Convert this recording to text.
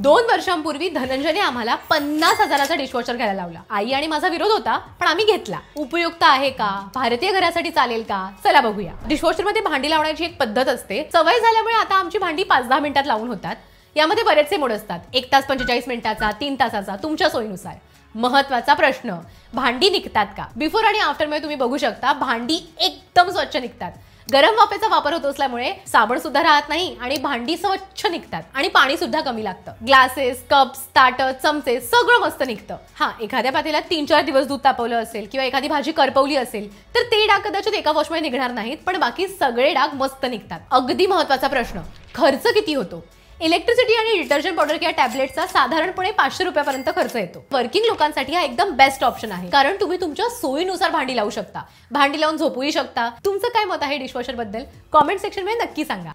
दोन वर्षांपूर्वी धनंजयने आम्हाला पन्नास हजाराचा डिशवॉशर घ्यायला लावला आई आणि माझा विरोध होता पण आम्ही घेतला उपयुक्त आहे का भारतीय घरासाठी चालेल का चला बघूया डिशवॉशर मध्ये भांडी लावण्याची एक पद्धत असते सवय झाल्यामुळे आता आमची भांडी पाच दहा मिनिटात लावून होतात यामध्ये बरेचसे मोड असतात एक तास पंचेचाळीस मिनिटाचा तीन तासाचा तुमच्या सोयीनुसार महत्वाचा प्रश्न भांडी निघतात का बिफोर आणि मध्ये तुम्ही बघू शकता भांडी एकदम स्वच्छ निघतात गरम वाफेचा वापर होत असल्यामुळे साबण सुद्धा राहत नाही आणि भांडी स्वच्छ निघतात आणि पाणी सुद्धा कमी लागतं ग्लासेस कप्स ताट चमचे सगळं मस्त निघतं हा एखाद्या पातेला तीन चार दिवस दूध तापवलं असेल किंवा एखादी भाजी करपवली असेल तर ते डाग कदाचित एका वॉशमध्ये निघणार नाहीत पण बाकी सगळे डाग मस्त निघतात अगदी महत्वाचा प्रश्न खर्च किती होतो इलेक्ट्रिसिटी आणि डिटर्जंट पावडर किंवा टॅबलेटचा साधारणपणे पाचशे रुपयापर्यंत खर्च येतो वर्किंग लोकांसाठी हा एकदम बेस्ट ऑप्शन आहे कारण तुम्ही तुमच्या सोयीनुसार भांडी लावू शकता भांडी लावून झोपूही शकता तुमचं काय मत आहे डिशवॉशर बद्दल कॉमेंट सेक्शन मध्ये नक्की सांगा